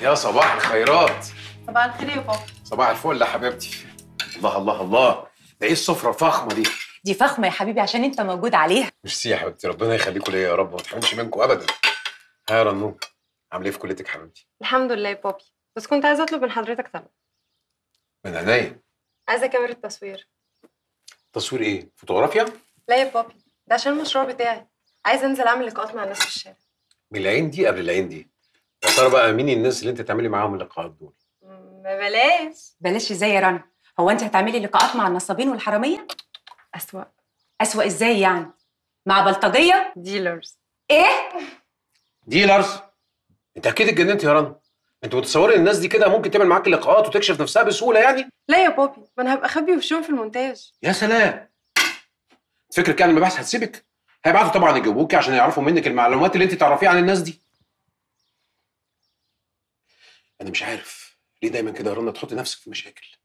يا صباح الخيرات صباح الخير يا بابا صباح الفل يا حبيبتي الله الله الله ده ايه السفره الفخمه دي دي فخمه يا حبيبي عشان انت موجود عليها ميرسي يا حبيبتي ربنا يخليكم ليا يا رب ما تحرمش منكم ابدا ها يا رنو عامل ايه في كليتك يا حبيبتي الحمد لله يا بابي بس كنت عايزه اطلب من حضرتك طلب من عينيا عايزه كاميرا تصوير تصوير ايه فوتوغرافيا لا يا بابي ده عشان المشروع بتاعي عايزه انزل اعمل لقاءات مع الناس في الشارع من العين دي قبل العين دي يا ترى بقى مين الناس اللي انت تعملي معاهم اللقاءات دول؟ ما بلاش بلاش ازاي يا رنا؟ هو انت هتعملي لقاءات مع النصابين والحراميه؟ أسوأ أسوأ ازاي يعني؟ مع بلطجيه؟ ديلرز ايه؟ ديلرز؟ انت اكيد اتجننت يا رنا انت متصوره ان الناس دي كده ممكن تعمل معاك لقاءات وتكشف نفسها بسهوله يعني؟ لا يا بابي ما انا هبقى خبي وشهم في المونتاج يا سلام فكرك يعني المباحث هتسيبك؟ هيبعتوا طبعا يجيبوكي عشان يعرفوا منك المعلومات اللي انت تعرفيها عن الناس دي انا مش عارف ليه دايما كده يا رنا تحط نفسك في مشاكل